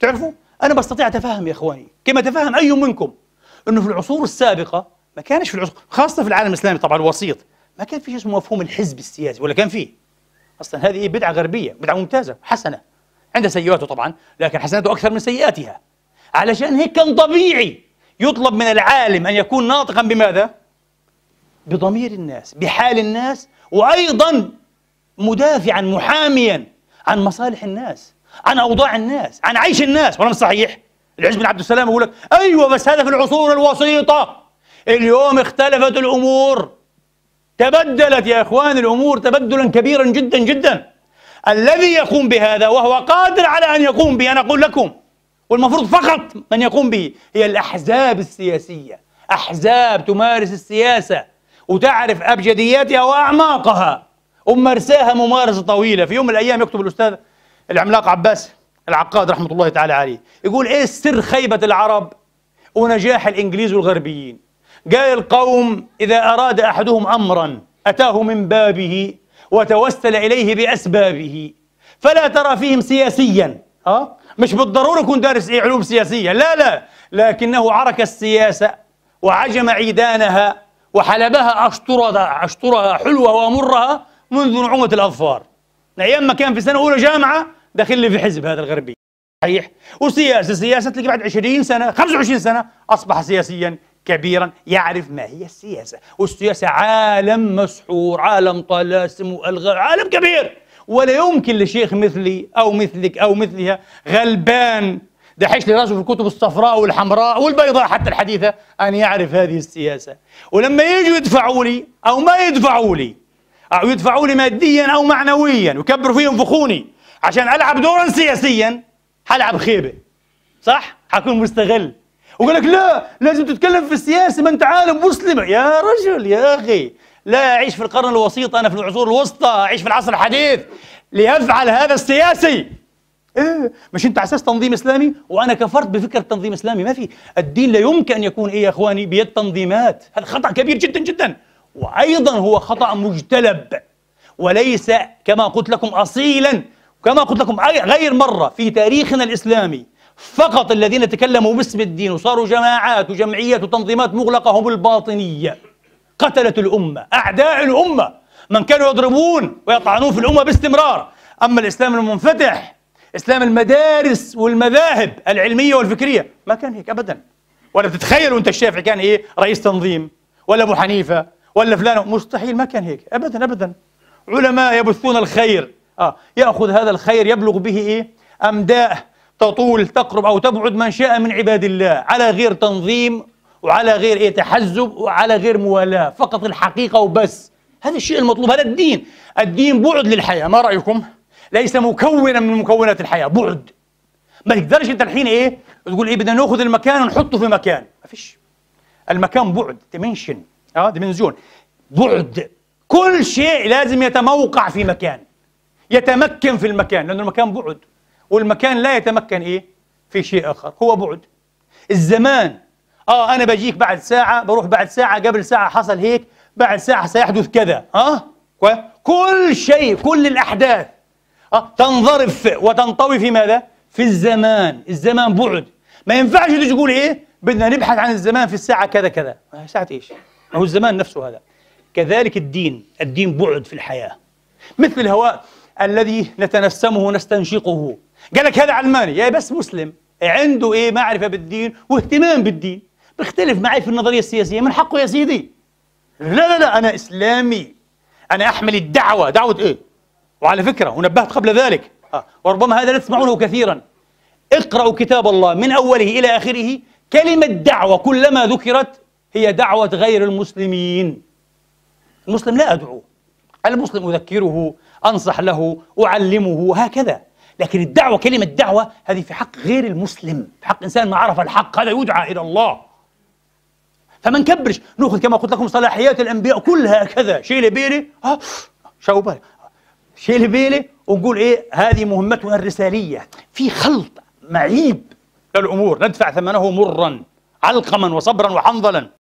تعرفوا انا بستطيع اتفهم يا اخواني كما تفهم اي منكم انه في العصور السابقه ما كانش في العصور خاصه في العالم الاسلامي طبعا الوسيط ما كان في شيء اسمه مفهوم الحزب السياسي ولا كان فيه اصلا هذه بدعه غربيه بدعه ممتازه حسنه عندها سيئاته طبعا لكن حسناته اكثر من سيئاتها علشان هيك كان طبيعي يطلب من العالم ان يكون ناطقا بماذا بضمير الناس بحال الناس وايضا مدافعا محاميا عن مصالح الناس عن اوضاع الناس عن عيش الناس ولا مش صحيح العز بن عبد السلام يقول لك ايوه بس هذا في العصور الوسيطه اليوم اختلفت الامور تبدلت يا اخوان الامور تبدلا كبيرا جدا جدا الذي يقوم بهذا وهو قادر على ان يقوم به انا اقول لكم والمفروض فقط من يقوم به هي الاحزاب السياسيه احزاب تمارس السياسه وتعرف ابجدياتها واعماقها ومارساها ممارسه طويله في يوم من الايام يكتب الاستاذ العملاق عباس العقاد رحمه الله تعالى عليه يقول ايه سر خيبه العرب ونجاح الانجليز والغربيين قال القوم اذا اراد احدهم امرا اتاه من بابه وتوسل اليه باسبابه فلا ترى فيهم سياسيا ها مش بالضروره يكون دارس ايه علوم سياسيه لا لا لكنه عرك السياسه وعجم عيدانها وحلبها اشطرها اشطرها حلوها ومرها منذ نعومه الاظفار ايام ما كان في سنه اولى جامعه داخل لي في حزب هذا الغربي صحيح وسياسه سياسه تلقى بعد 20 سنه 25 سنه اصبح سياسيا كبيرا يعرف ما هي السياسه والسياسه عالم مسحور عالم طلاسم والغاء عالم كبير ولا يمكن لشيخ مثلي او مثلك او مثلها غلبان دحش لي راسه في الكتب الصفراء والحمراء والبيضاء حتى الحديثه ان يعرف هذه السياسه ولما يجوا يدفعوا لي او ما يدفعوا لي او يدفعوا لي ماديا او معنويا ويكبروا فيهم فخوني عشان العب دورا سياسيا حلعب خيبه صح؟ حكون مستغل ويقول لك لا لازم تتكلم في السياسه ما انت عالم مسلم يا رجل يا اخي لا اعيش في القرن الوسيط انا في العصور الوسطى اعيش في العصر الحديث ليفعل هذا السياسي ايه مش انت على اساس تنظيم اسلامي وانا كفرت بفكره تنظيم اسلامي ما في الدين لا يمكن ان يكون ايه يا اخواني بيد تنظيمات هذا خطا كبير جدا جدا وايضا هو خطا مجتلب وليس كما قلت لكم اصيلا كما قلت لكم غير مرة في تاريخنا الإسلامي فقط الذين تكلموا باسم الدين وصاروا جماعات وجمعيات وتنظيمات مغلقة هم الباطنية قتلت الأمة أعداء الأمة من كانوا يضربون ويطعنون في الأمة باستمرار أما الإسلام المنفتح إسلام المدارس والمذاهب العلمية والفكرية ما كان هيك أبدا ولا تتخيل أنت الشافعي كان إيه رئيس تنظيم ولا أبو حنيفة ولا فلان مستحيل ما كان هيك أبدا أبدا علماء يبثون الخير آه يأخذ هذا الخير يبلغ به إيه؟ أمداء تطول تقرب أو تبعد من شاء من عباد الله على غير تنظيم وعلى غير إيه تحزب وعلى غير موالاة فقط الحقيقة وبس هذا الشيء المطلوب هذا الدين الدين بعد للحياة ما رأيكم؟ ليس مكونا من مكونات الحياة بعد ما تقدرش انت الحين ايه تقول ايه بدنا ناخذ المكان ونحطه في مكان ما فيش المكان بعد ديمنشن اه ديمنزيون بعد كل شيء لازم يتموقع في مكان يتمكن في المكان لأن المكان بعد والمكان لا يتمكن إيه في شيء آخر هو بعد الزمان آه أنا بجيك بعد ساعة بروح بعد ساعة قبل ساعة حصل هيك بعد ساعة سيحدث كذا آه كل شيء كل الأحداث آه تنظرف وتنطوي في ماذا؟ في الزمان الزمان بعد ما ينفعش تقول إيه بدنا نبحث عن الزمان في الساعة كذا كذا ساعة إيش؟ هو الزمان نفسه هذا كذلك الدين الدين بعد في الحياة مثل الهواء الذي نتنسمه نستنشقه قال لك هذا علماني يا بس مسلم عنده ايه معرفه بالدين واهتمام بالدين بيختلف معي في النظريه السياسيه من حقه يا سيدي لا لا لا انا اسلامي انا احمل الدعوه دعوه ايه وعلى فكره ونبهت قبل ذلك آه. وربما هذا لا تسمعونه كثيرا اقرأوا كتاب الله من أوله إلى آخره كلمة دعوة كلما ذكرت هي دعوة غير المسلمين المسلم لا أدعو المسلم أذكره أنصح له أعلمه هكذا لكن الدعوة كلمة دعوة هذه في حق غير المسلم في حق إنسان ما عرف الحق هذا يدعى إلى الله فما نكبرش ناخذ كما قلت لكم صلاحيات الأنبياء كلها كذا شيل بيلي شو آه، شاوبة شيل بيلي ونقول إيه هذه مهمتنا الرسالية في خلط معيب للأمور ندفع ثمنه مرا علقما وصبرا وحنظلا